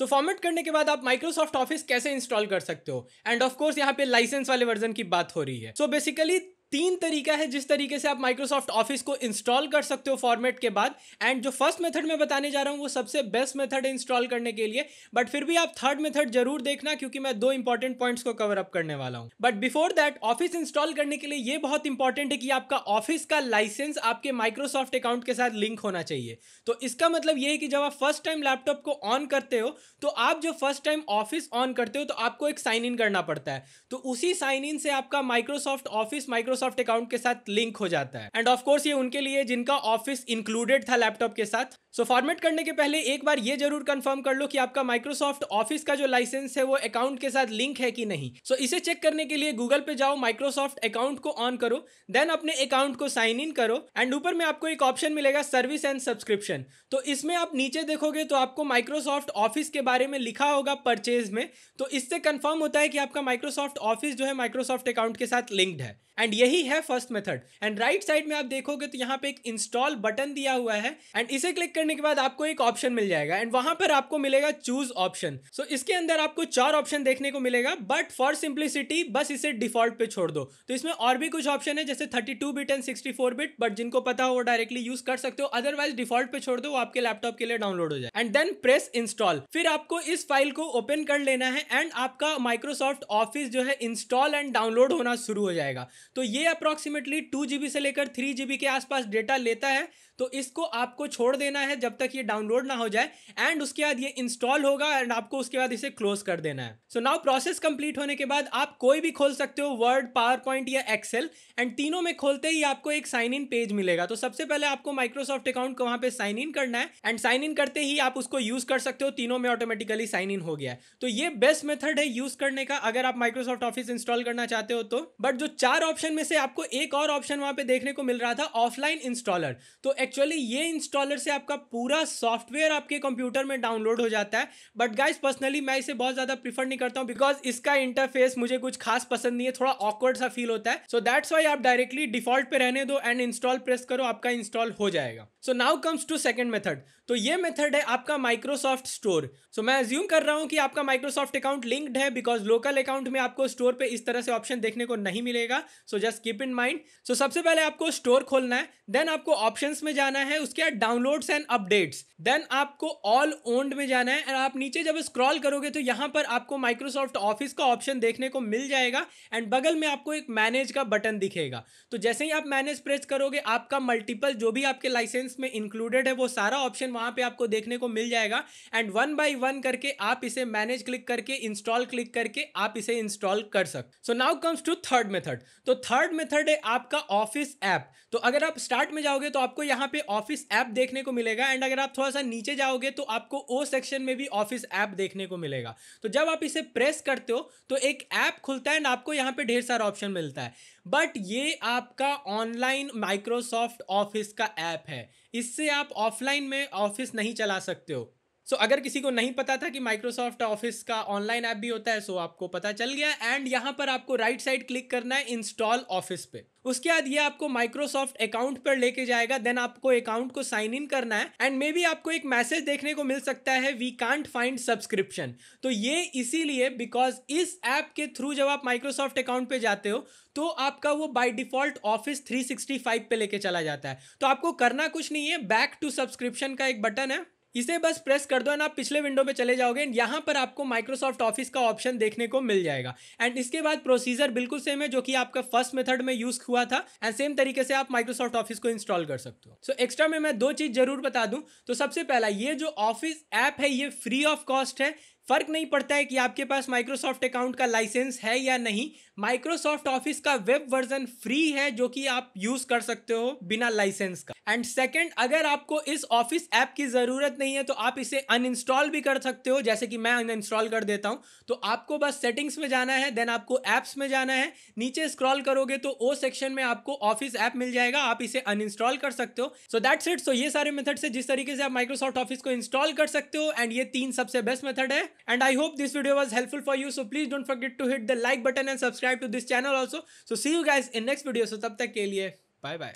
सो format करने के बाद आप माइक्रोसॉफ्ट ऑफिस कैसे इंस्टॉल कर सकते हो एंड ऑफकोर्स यहाँ पे लाइसेंस वाले वर्जन की बात हो रही है सो so बेसिकली तीन तरीका है जिस तरीके से आप माइक्रोसॉफ्ट ऑफिस को इंस्टॉल कर सकते हो फॉर्मेट के बाद एंड जो फर्स्ट मेथड मैं बताने जा रहा हूँ वो सबसे बेस्ट मेथड है इंस्टॉल करने के लिए बट फिर भी आप थर्ड मेथड जरूर देखना क्योंकि मैं दो इंपॉर्टेंट पॉइंट्स को कवर अप करने वाला हूँ but before that office install करने के लिए ये बहुत इंपॉर्टेंट है कि आपका ऑफिस का लाइसेंस आपके माइक्रोसॉफ्ट अकाउंट के साथ लिंक होना चाहिए तो इसका मतलब ये है कि जब आप फर्स्ट टाइम लैपटॉप को ऑन करते हो तो आप जो फर्स्ट टाइम ऑफिस ऑन करते हो तो आपको एक साइन इन करना पड़ता है तो उसी साइन इन से आपका Microsoft office Microsoft Microsoft account के साथ लिंक हो जाता है एंड ऑफकोर्स ये उनके लिए जिनका ऑफिस इंक्लूडेड था लैपटॉप के साथ सो so, फॉर्मेट करने के पहले एक बार ये जरूर कंफर्म कर लो कि आपका माइक्रोसॉफ्ट ऑफिस का जो लाइसेंस है वो अकाउंट के साथ लिंक है कि नहीं सो so, इसे चेक करने के लिए गूगल पे जाओ माइक्रोसॉफ्ट अकाउंट को ऑन करो देन अपने अकाउंट को साइन इन करो एंड ऊपर में आपको एक ऑप्शन मिलेगा सर्विस एंड सब्सक्रिप्शन तो इसमें आप नीचे देखोगे तो आपको माइक्रोसॉफ्ट ऑफिस के बारे में लिखा होगा परचेज में तो इससे कन्फर्म होता है कि आपका माइक्रोसॉफ्ट ऑफिस जो है माइक्रोसॉफ्ट अकाउंट के साथ लिंक्ड है एंड यही यही है first method and right side में आप देखोगे तो यहाँ पे एक इंस्टॉल बटन दिया हुआ है एंड इसे क्लिक करने के बाद आपको एक ऑप्शन मिल जाएगा एंड वहां पर आपको मिलेगा चूज ऑप्शन सो इसके अंदर आपको चार ऑप्शन देखने को मिलेगा बट फॉर सिंप्लिसिटी बस इसे डिफॉल्ट पे छोड़ दो तो इसमें और भी कुछ ऑप्शन है जैसे thirty two bit and sixty four bit but जिनको पता हो वो डायरेक्टली यूज कर सकते हो अदरवाइज डिफॉल्ट पे छोड़ दो वो आपके लैपटॉप के लिए डाउनलोड हो जाए एंड देन प्रेस इंस्टॉल फिर आपको इस फाइल को ओपन कर लेना है एंड आपका माइक्रोसॉफ्ट ऑफिस जो है इंस्टॉल एंड डाउनलोड होना शुरू हो जाएगा तो ये ये अप्रॉक्सीमेटली टू जी से लेकर थ्री जी के आसपास डेटा लेता है तो इसको आपको छोड़ देना है जब तक ये डाउनलोड ना हो जाए एंड उसके बाद ये इंस्टॉल होगा एंड आपको उसके बाद इसे क्लोज कर देना है सो नाउ प्रोसेस कंप्लीट होने के बाद आप कोई भी खोल सकते हो वर्ड पावर पॉइंट या एक्सेल एंड तीनों में खोलते ही आपको एक साइन इन पेज मिलेगा तो सबसे पहले आपको माइक्रोसॉफ्ट अकाउंट को वहां पर साइन इन करना है एंड साइन इन करते ही आप उसको यूज कर सकते हो तीनों में ऑटोमेटिकली साइन इन हो गया है तो ये बेस्ट मेथड है यूज करने का अगर आप माइक्रोसॉफ्ट ऑफिस इंस्टॉल करना चाहते हो तो बट जो चार ऑप्शन में से आपको एक और ऑप्शन वहां पे देखने को मिल रहा था ऑफलाइन इंस्टॉलर तो एक्चुअली ये इंस्टॉलर से आपका पूरा सॉफ्टवेयर आपके कंप्यूटर में डाउनलोड हो जाता है बट गाइज पर्सनली मैं इसे बहुत ज़्यादा प्रीफर नहीं करता हूँ बिकॉज इसका इंटरफेस मुझे कुछ खास पसंद नहीं है थोड़ा ऑकवर्ड सा फील होता है सो दैट्स वाई आप डायरेक्टली डिफॉल्ट पे रहने दो एंड इंस्टॉल प्रेस करो आपका इंस्टॉल हो जाएगा so now comes to second method तो ये मेथड है आपका माइक्रोसॉफ्ट स्टोर सो मैं एज्यूम कर रहा हूँ कि आपका माइक्रोसॉफ्ट अकाउंट लिंक्ड है बिकॉज लोकल अकाउंट में आपको स्टोर पे इस तरह से ऑप्शन देखने को नहीं मिलेगा so just keep in mind so सबसे पहले आपको स्टोर खोलना है देन आपको ऑप्शन में जाना है उसके बाद डाउनलोड्स एंड अपडेट्स देन आपको ऑल ओन्ड में जाना है एंड आप नीचे जब स्क्रॉल करोगे तो यहाँ पर आपको माइक्रोसॉफ्ट ऑफिस का ऑप्शन देखने को मिल जाएगा एंड बगल में आपको एक मैनेज का बटन दिखेगा तो जैसे ही आप मैनेज प्रेस करोगे आपका मल्टीपल जो भी आपके लाइसेंस सेटिंग्स में इंक्लूडेड है वो सारा ऑप्शन वहाँ पे आपको देखने को मिल जाएगा एंड वन बाय वन करके आप इसे मैनेज क्लिक करके इंस्टॉल क्लिक करके आप इसे इंस्टॉल कर सकते so now comes to third method तो थर्ड मेथड है आपका ऑफिस ऐप तो अगर आप स्टार्ट में जाओगे तो आपको यहाँ पे ऑफिस ऐप देखने को मिलेगा एंड अगर आप थोड़ा सा नीचे जाओगे तो आपको ओ सेक्शन में भी ऑफिस ऐप देखने को मिलेगा तो जब आप इसे प्रेस करते हो तो एक ऐप खुलता है एंड आपको यहाँ पे ढेर सारा ऑप्शन मिलता है बट ये आपका ऑनलाइन माइक्रोसॉफ्ट ऑफिस का ऐप है इससे आप ऑफलाइन में ऑफिस नहीं चला सकते हो सो so, अगर किसी को नहीं पता था कि माइक्रोसॉफ्ट ऑफिस का ऑनलाइन ऐप भी होता है सो आपको पता चल गया एंड यहाँ पर आपको राइट साइड क्लिक करना है इंस्टॉल ऑफिस पे उसके बाद ये आपको माइक्रोसॉफ्ट अकाउंट पर लेके जाएगा देन आपको अकाउंट को साइन इन करना है एंड मे बी आपको एक मैसेज देखने को मिल सकता है वी कांट फाइंड सब्सक्रिप्शन तो ये इसीलिए बिकॉज इस ऐप के थ्रू जब आप माइक्रोसॉफ्ट अकाउंट पे जाते हो तो आपका वो बाय डिफॉल्ट ऑफिस 365 पे लेके चला जाता है तो आपको करना कुछ नहीं है बैक टू सब्सक्रिप्शन का एक बटन है इसे बस प्रेस कर दो एंड आप पिछले विंडो में चले जाओगे एंड यहाँ पर आपको माइक्रोसॉफ्ट ऑफिस का ऑप्शन देखने को मिल जाएगा एंड इसके बाद प्रोसीजर बिल्कुल सेम है जो कि आपका फर्स्ट मेथड में यूज हुआ था एंड सेम तरीके से आप माइक्रोसॉफ्ट ऑफिस को इंस्टॉल कर सकते हो सो एक्स्ट्रा में मैं दो चीज जरूर बता दूं तो सबसे पहला ये जो ऑफिस ऐप है ये फ्री ऑफ कॉस्ट है फर्क नहीं पड़ता है कि आपके पास माइक्रोसॉफ्ट अकाउंट का लाइसेंस है या नहीं माइक्रोसॉफ्ट ऑफिस का वेब वर्जन फ्री है जो कि आप यूज कर सकते हो बिना लाइसेंस का एंड सेकंड अगर आपको इस ऑफिस ऐप की जरूरत नहीं है तो आप इसे अनइंस्टॉल भी कर सकते हो जैसे कि मैं अनइंस्टॉल कर देता हूं तो आपको बस सेटिंग्स में जाना है देन आपको ऐप्स में जाना है नीचे स्क्रॉल करोगे तो ओ सेक्शन में आपको ऑफिस ऐप मिल जाएगा आप इसे अनइंस्टॉल कर सकते हो सो दैट्स इट सो ये सारे मेथड से जिस तरीके से आप माइक्रोसॉफ्ट ऑफिस को इंस्टॉल कर सकते हो एंड ये तीन सबसे बेस्ट मेथड है and I hope this video was helpful for you. So please don't forget to hit the like button and subscribe to this channel also. So see you guys in next video. So tab tak ke liye, bye bye.